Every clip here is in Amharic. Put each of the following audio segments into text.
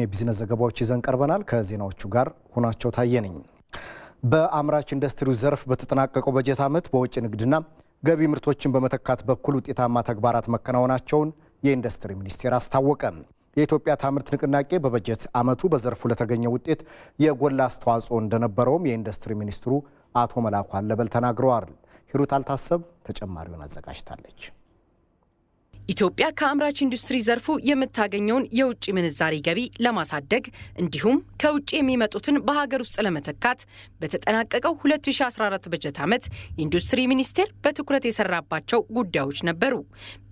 የቢዝነስ ዘገባዎች ይዘን ቀርበናል። ከዜናዎቹ ጋር ሁናቸው ታየ ነኝ። በአምራች ኢንዱስትሪው ዘርፍ በተጠናቀቀው በጀት ዓመት በውጭ ንግድና ገቢ ምርቶችን በመተካት በኩል ውጤታማ ተግባራት መከናወናቸውን የኢንዱስትሪ ሚኒስቴር አስታወቀ። የኢትዮጵያ ታምርት ንቅናቄ በበጀት ዓመቱ በዘርፉ ለተገኘ ውጤት የጎላ አስተዋጽኦ እንደነበረውም የኢንዱስትሪ ሚኒስትሩ አቶ መላኩ አለበል ተናግረዋል። ሂሩት አልታሰብ ተጨማሪውን አዘጋጅታለች። ኢትዮጵያ ከአምራች ኢንዱስትሪ ዘርፉ የምታገኘውን የውጭ ምንዛሪ ገቢ ለማሳደግ እንዲሁም ከውጭ የሚመጡትን በሀገር ውስጥ ለመተካት በተጠናቀቀው 2014 በጀት ዓመት ኢንዱስትሪ ሚኒስቴር በትኩረት የሰራባቸው ጉዳዮች ነበሩ።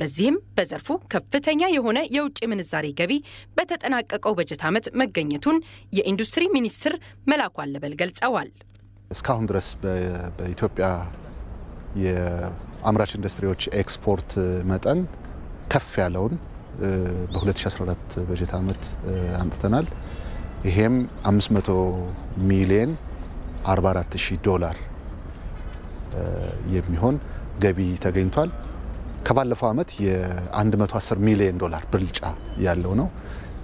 በዚህም በዘርፉ ከፍተኛ የሆነ የውጭ ምንዛሪ ገቢ በተጠናቀቀው በጀት ዓመት መገኘቱን የኢንዱስትሪ ሚኒስትር መላኩ አለበል ገልጸዋል። እስካሁን ድረስ በኢትዮጵያ የአምራች ኢንዱስትሪዎች ኤክስፖርት መጠን ከፍ ያለውን በ2014 በጀት ዓመት አምጥተናል። ይሄም 500 ሚሊየን 44000 ዶላር የሚሆን ገቢ ተገኝቷል። ከባለፈው ዓመት የ110 ሚሊየን ዶላር ብልጫ ያለው ነው።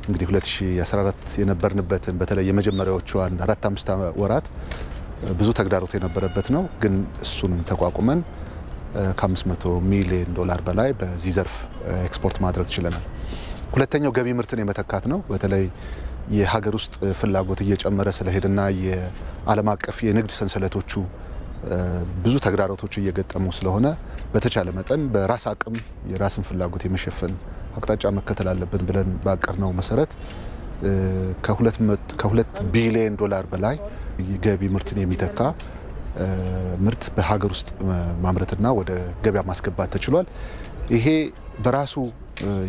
እንግዲህ 2014 የነበርንበትን በተለይ የመጀመሪያዎቹ አራት አምስት ወራት ብዙ ተግዳሮት የነበረበት ነው። ግን እሱን ተቋቁመን ከ500 ሚሊዮን ዶላር በላይ በዚህ ዘርፍ ኤክስፖርት ማድረግ ችለናል። ሁለተኛው ገቢ ምርትን የመተካት ነው። በተለይ የሀገር ውስጥ ፍላጎት እየጨመረ ስለሄድና የዓለም አቀፍ የንግድ ሰንሰለቶቹ ብዙ ተግዳሮቶች እየገጠሙ ስለሆነ በተቻለ መጠን በራስ አቅም የራስን ፍላጎት የመሸፈን አቅጣጫ መከተል አለብን ብለን ነው መሰረት ከሁለት ቢሊዮን ዶላር በላይ ገቢ ምርትን የሚተካ ምርት በሀገር ውስጥ ማምረትና ወደ ገበያ ማስገባት ተችሏል። ይሄ በራሱ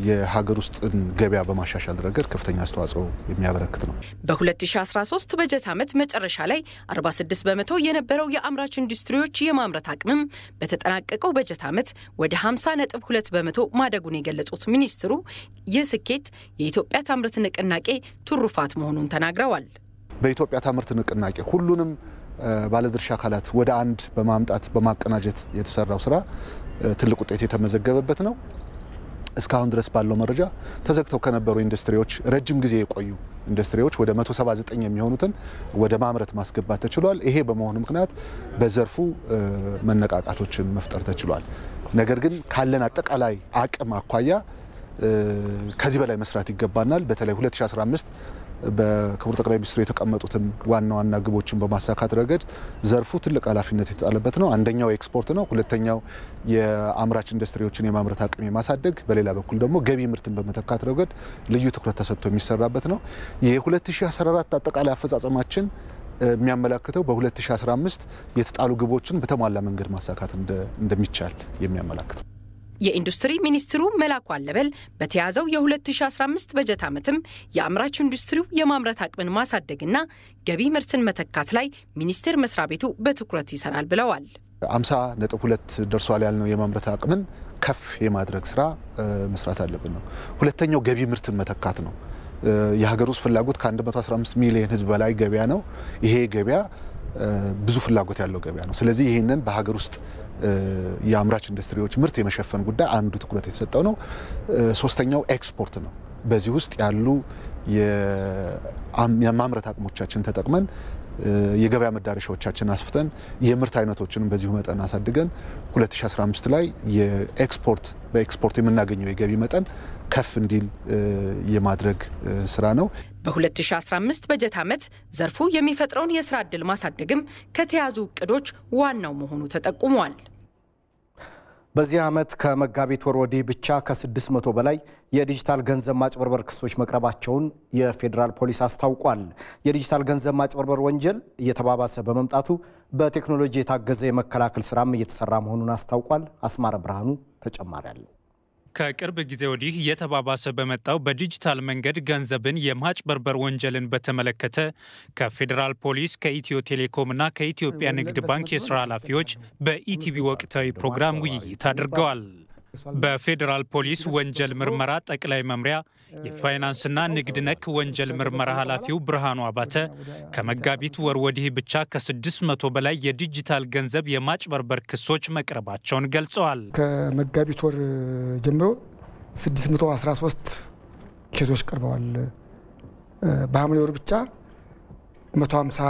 የሀገር ውስጥን ገበያ በማሻሻል ረገድ ከፍተኛ አስተዋጽኦ የሚያበረክት ነው። በ2013 በጀት ዓመት መጨረሻ ላይ 46 በመቶ የነበረው የአምራች ኢንዱስትሪዎች የማምረት አቅምም በተጠናቀቀው በጀት ዓመት ወደ 50 ነጥብ 2 በመቶ ማደጉን የገለጹት ሚኒስትሩ ይህ ስኬት የኢትዮጵያ ታምርት ንቅናቄ ትሩፋት መሆኑን ተናግረዋል። በኢትዮጵያ ታምርት ንቅናቄ ሁሉንም ባለድርሻ አካላት ወደ አንድ በማምጣት በማቀናጀት የተሰራው ስራ ትልቅ ውጤት የተመዘገበበት ነው። እስካሁን ድረስ ባለው መረጃ ተዘግተው ከነበሩ ኢንዱስትሪዎች ረጅም ጊዜ የቆዩ ኢንዱስትሪዎች ወደ 179 የሚሆኑትን ወደ ማምረት ማስገባት ተችሏል። ይሄ በመሆኑ ምክንያት በዘርፉ መነቃቃቶችን መፍጠር ተችሏል። ነገር ግን ካለን አጠቃላይ አቅም አኳያ ከዚህ በላይ መስራት ይገባናል። በተለይ 2015 በክቡር ጠቅላይ ሚኒስትሩ የተቀመጡትን ዋና ዋና ግቦችን በማሳካት ረገድ ዘርፉ ትልቅ ኃላፊነት የተጣለበት ነው። አንደኛው ኤክስፖርት ነው። ሁለተኛው የአምራች ኢንዱስትሪዎችን የማምረት አቅም የማሳደግ፣ በሌላ በኩል ደግሞ ገቢ ምርትን በመተካት ረገድ ልዩ ትኩረት ተሰጥቶ የሚሰራበት ነው። የ2014 አጠቃላይ አፈጻጸማችን የሚያመላክተው በ2015 የተጣሉ ግቦችን በተሟላ መንገድ ማሳካት እንደሚቻል የሚያመላክተው የኢንዱስትሪ ሚኒስትሩ መላኩ አለበል በተያዘው የ2015 በጀት ዓመትም የአምራች ኢንዱስትሪው የማምረት አቅምን ማሳደግና ገቢ ምርትን መተካት ላይ ሚኒስቴር መስሪያ ቤቱ በትኩረት ይሰራል ብለዋል። 50 ነጥብ ሁለት ደርሷል ያልነው የማምረት አቅምን ከፍ የማድረግ ስራ መስራት አለብን ነው። ሁለተኛው ገቢ ምርትን መተካት ነው። የሀገር ውስጥ ፍላጎት ከ115 ሚሊዮን ህዝብ በላይ ገበያ ነው። ይሄ ገበያ ብዙ ፍላጎት ያለው ገበያ ነው። ስለዚህ ይህንን በሀገር ውስጥ የአምራች ኢንዱስትሪዎች ምርት የመሸፈን ጉዳይ አንዱ ትኩረት የተሰጠው ነው። ሶስተኛው ኤክስፖርት ነው። በዚህ ውስጥ ያሉ የማምረት አቅሞቻችን ተጠቅመን የገበያ መዳረሻዎቻችን አስፍተን የምርት አይነቶችንም በዚሁ መጠን አሳድገን 2015 ላይ የኤክስፖርት በኤክስፖርት የምናገኘው የገቢ መጠን ከፍ እንዲል የማድረግ ስራ ነው። በ2015 በጀት ዓመት ዘርፉ የሚፈጥረውን የስራ ዕድል ማሳደግም ከተያዙ እቅዶች ዋናው መሆኑ ተጠቁሟል። በዚህ ዓመት ከመጋቢት ወር ወዲህ ብቻ ከ600 በላይ የዲጂታል ገንዘብ ማጭበርበር ክሶች መቅረባቸውን የፌዴራል ፖሊስ አስታውቋል። የዲጂታል ገንዘብ ማጭበርበር ወንጀል እየተባባሰ በመምጣቱ በቴክኖሎጂ የታገዘ የመከላከል ስራም እየተሰራ መሆኑን አስታውቋል። አስማረ ብርሃኑ ተጨማሪ አለው። ከቅርብ ጊዜ ወዲህ እየተባባሰ በመጣው በዲጂታል መንገድ ገንዘብን የማጭበርበር ወንጀልን በተመለከተ ከፌዴራል ፖሊስ ከኢትዮ ቴሌኮም እና ከኢትዮጵያ ንግድ ባንክ የስራ ኃላፊዎች በኢቲቪ ወቅታዊ ፕሮግራም ውይይት አድርገዋል። በፌዴራል ፖሊስ ወንጀል ምርመራ ጠቅላይ መምሪያ የፋይናንስና ንግድ ነክ ወንጀል ምርመራ ኃላፊው ብርሃኑ አባተ ከመጋቢት ወር ወዲህ ብቻ ከ600 በላይ የዲጂታል ገንዘብ የማጭበርበር ክሶች መቅረባቸውን ገልጸዋል። ከመጋቢት ወር ጀምሮ 613 ኬሶች ቀርበዋል። በሐምሌ ወር ብቻ 150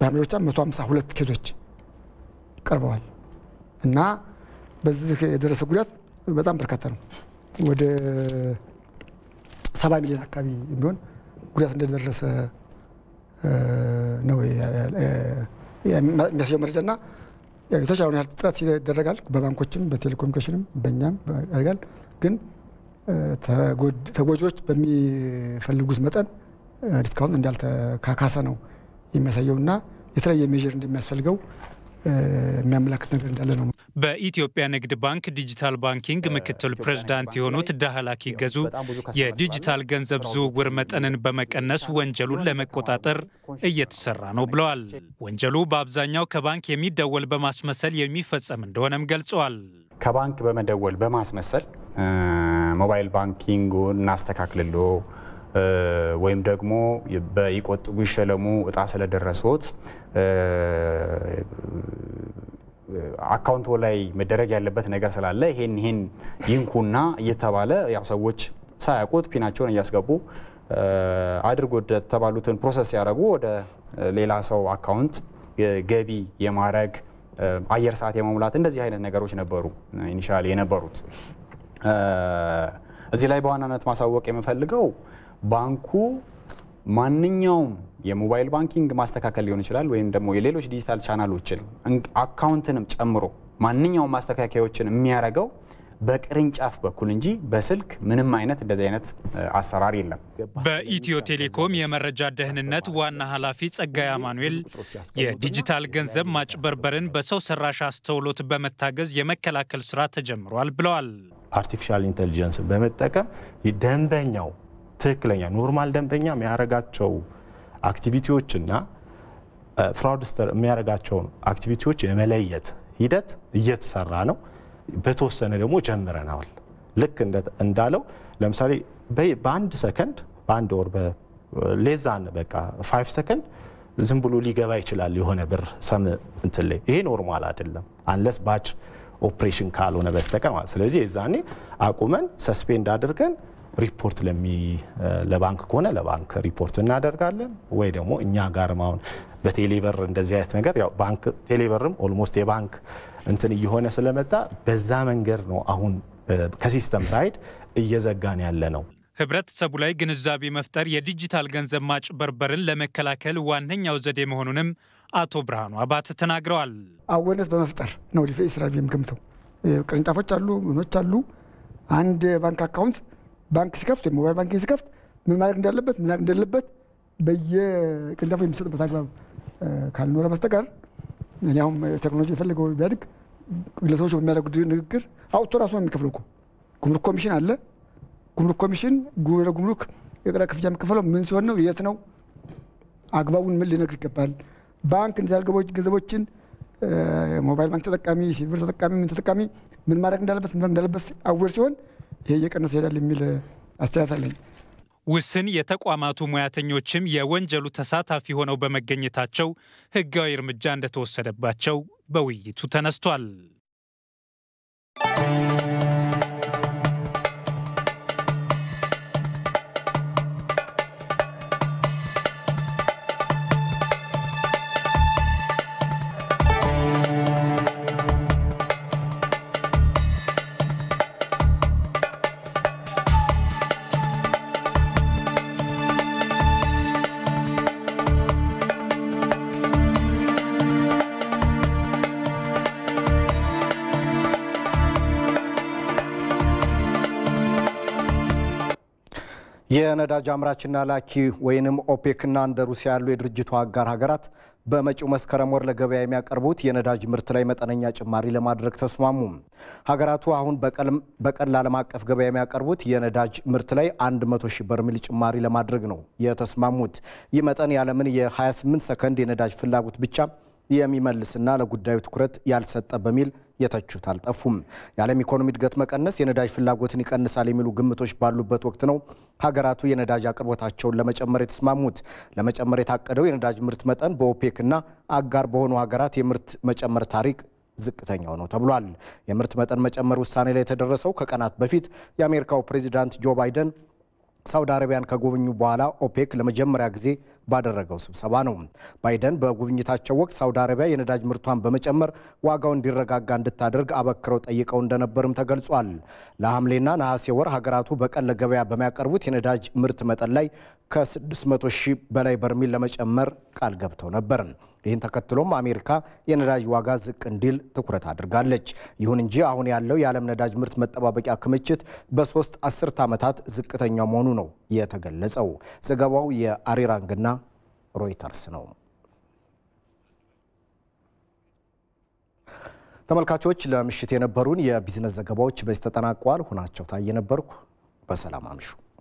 በሐምሌ ብቻ 152 ኬሶች ቀርበዋል። እና በዚህ የደረሰ ጉዳት በጣም በርካታ ነው። ወደ ሰባ ሚሊዮን አካባቢ የሚሆን ጉዳት እንደደረሰ ነው የሚያሳየው መረጃና የተቻለውን ያህል ጥረት ይደረጋል። በባንኮችም፣ በቴሌኮሙኒኬሽንም በእኛም ያደርጋል። ግን ተጎጂዎች በሚፈልጉት መጠን ዲስካውንት እንዳልተካካሰ ነው የሚያሳየውና የተለያየ ሜዥር እንደሚያስፈልገው የሚያመላክት ነገር እንዳለ ነው። በኢትዮጵያ ንግድ ባንክ ዲጂታል ባንኪንግ ምክትል ፕሬዝዳንት የሆኑት ዳህላኪ ገዙ የዲጂታል ገንዘብ ዝውውር መጠንን በመቀነስ ወንጀሉን ለመቆጣጠር እየተሰራ ነው ብለዋል። ወንጀሉ በአብዛኛው ከባንክ የሚደወል በማስመሰል የሚፈጸም እንደሆነም ገልጸዋል። ከባንክ በመደወል በማስመሰል ሞባይል ባንኪንግ እናስተካክልሎ ወይም ደግሞ በይቆጥቡ ይሸለሙ እጣ ስለደረሶት አካውንቶ ላይ መደረግ ያለበት ነገር ስላለ ይሄን ይሄን ይንኩና እየተባለ ያው ሰዎች ሳያውቁት ፒናቸውን እያስገቡ አድርጎ ተባሉትን ፕሮሰስ ያደረጉ ወደ ሌላ ሰው አካውንት ገቢ የማድረግ አየር ሰዓት የመሙላት እንደዚህ አይነት ነገሮች ነበሩ ኢኒሻል የነበሩት። እዚህ ላይ በዋናነት ማሳወቅ የምፈልገው ባንኩ ማንኛውም የሞባይል ባንኪንግ ማስተካከል ሊሆን ይችላል ወይም ደግሞ የሌሎች ዲጂታል ቻናሎችን አካውንትንም ጨምሮ ማንኛውም ማስተካከያዎችን የሚያደርገው በቅርንጫፍ በኩል እንጂ በስልክ ምንም አይነት እንደዚህ አይነት አሰራር የለም። በኢትዮ ቴሌኮም የመረጃ ደህንነት ዋና ኃላፊ ጸጋይ አማኑኤል የዲጂታል ገንዘብ ማጭበርበርን በሰው ሰራሽ አስተውሎት በመታገዝ የመከላከል ስራ ተጀምሯል ብለዋል። አርቲፊሻል ኢንቴሊጀንስ በመጠቀም ደንበኛው ትክክለኛ ኖርማል ደንበኛ የሚያደርጋቸው አክቲቪቲዎችና ፍራውድስተር የሚያደርጋቸውን አክቲቪቲዎች የመለየት ሂደት እየተሰራ ነው። በተወሰነ ደግሞ ጀምረናል። ልክ እንዳለው ለምሳሌ በአንድ ሰከንድ በአንድ ወር ሌዛን በቃ ፋይቭ ሰከንድ ዝም ብሎ ሊገባ ይችላል የሆነ ብር ሰም እንትን ላይ ይሄ ኖርማል አይደለም፣ አንለስ ባች ኦፕሬሽን ካልሆነ በስተቀር ማለት ስለዚህ የዛኔ አቁመን ሰስፔንድ አድርገን ሪፖርት ለባንክ ከሆነ ለባንክ ሪፖርት እናደርጋለን ወይ ደግሞ እኛ ጋር ማሁን በቴሌበር እንደዚህ አይነት ነገር ያው ባንክ ቴሌበርም ኦልሞስት የባንክ እንትን እየሆነ ስለመጣ በዛ መንገድ ነው አሁን ከሲስተም ሳይድ እየዘጋን ያለ ነው። ህብረተሰቡ ላይ ግንዛቤ መፍጠር የዲጂታል ገንዘብ ማጭበርበርን ለመከላከል ዋነኛው ዘዴ መሆኑንም አቶ ብርሃኑ አባት ተናግረዋል። አወለስ በመፍጠር ነው ሊፈ ስራ የሚገምተው ቅርንጫፎች አሉ ምኖች አሉ አንድ ባንክ አካውንት ባንክ ሲከፍት ወይ ሞባይል ባንክ ሲከፍት ምን ማድረግ እንዳለበት ምን ማድረግ እንዳለበት በየቅንጫፉ የሚሰጥበት አግባብ ካልኖረ በስተቀር እኔ አሁን ቴክኖሎጂ የፈለገው ቢያድግ ግለሰቦች በሚያደርጉት ንግግር አውጥቶ ራሱ ነው የሚከፍለው እኮ። ጉምሩክ ኮሚሽን አለ። ጉምሩክ ኮሚሽን ጉምሩክ የቅረ ክፍያ የሚከፈለው ምን ሲሆን ነው? የት ነው? አግባቡን ምን ሊነግር ይገባል? ባንክ እንደዚህ ያልገቦች ገንዘቦችን ሞባይል ባንክ ተጠቃሚ፣ ሲቪል ተጠቃሚ፣ ምን ተጠቃሚ ምን ማድረግ እንዳለበት ምን እንዳለበት አወር ሲሆን ይሄ እየቀነሰ ሄዳል የሚል አስተያየት አለኝ። ውስን የተቋማቱ ሙያተኞችም የወንጀሉ ተሳታፊ ሆነው በመገኘታቸው ሕጋዊ እርምጃ እንደተወሰደባቸው በውይይቱ ተነስቷል። የነዳጅ አምራችና ላኪ ወይንም ኦፔክና እንደ ሩሲያ ያሉ የድርጅቱ አጋር ሀገራት በመጪው መስከረም ወር ለገበያ የሚያቀርቡት የነዳጅ ምርት ላይ መጠነኛ ጭማሪ ለማድረግ ተስማሙ። ሀገራቱ አሁን በቀን ለዓለም አቀፍ ገበያ የሚያቀርቡት የነዳጅ ምርት ላይ 100 ሺህ በርሜል ጭማሪ ለማድረግ ነው የተስማሙት። ይህ መጠን ያለምን የ28 ሰከንድ የነዳጅ ፍላጎት ብቻ የሚመልስና ለጉዳዩ ትኩረት ያልሰጠ በሚል የተቹት አልጠፉም። የዓለም ኢኮኖሚ እድገት መቀነስ የነዳጅ ፍላጎትን ይቀንሳል የሚሉ ግምቶች ባሉበት ወቅት ነው ሀገራቱ የነዳጅ አቅርቦታቸውን ለመጨመር የተስማሙት። ለመጨመር የታቀደው የነዳጅ ምርት መጠን በኦፔክና አጋር በሆኑ ሀገራት የምርት መጨመር ታሪክ ዝቅተኛው ነው ተብሏል። የምርት መጠን መጨመር ውሳኔ ላይ የተደረሰው ከቀናት በፊት የአሜሪካው ፕሬዚዳንት ጆ ባይደን ሳውዲ አረቢያን ከጎበኙ በኋላ ኦፔክ ለመጀመሪያ ጊዜ ባደረገው ስብሰባ ነው። ባይደን በጉብኝታቸው ወቅት ሳውዲ አረቢያ የነዳጅ ምርቷን በመጨመር ዋጋው እንዲረጋጋ እንድታደርግ አበክረው ጠይቀው እንደነበርም ተገልጿል። ለሐምሌና ነሐሴ ወር ሀገራቱ በቀን ለገበያ በሚያቀርቡት የነዳጅ ምርት መጠን ላይ ከ600 ሺህ በላይ በርሚል ለመጨመር ቃል ገብተው ነበር። ይህን ተከትሎም አሜሪካ የነዳጅ ዋጋ ዝቅ እንዲል ትኩረት አድርጋለች። ይሁን እንጂ አሁን ያለው የዓለም ነዳጅ ምርት መጠባበቂያ ክምችት በሶስት አስርት ዓመታት ዝቅተኛው መሆኑ ነው የተገለጸው። ዘገባው የአሪራንግና ሮይተርስ ነው። ተመልካቾች ለምሽት የነበሩን የቢዝነስ ዘገባዎች በዚህ ተጠናቋል። ሁናቸው ታየ ነበርኩ። በሰላም አምሹ።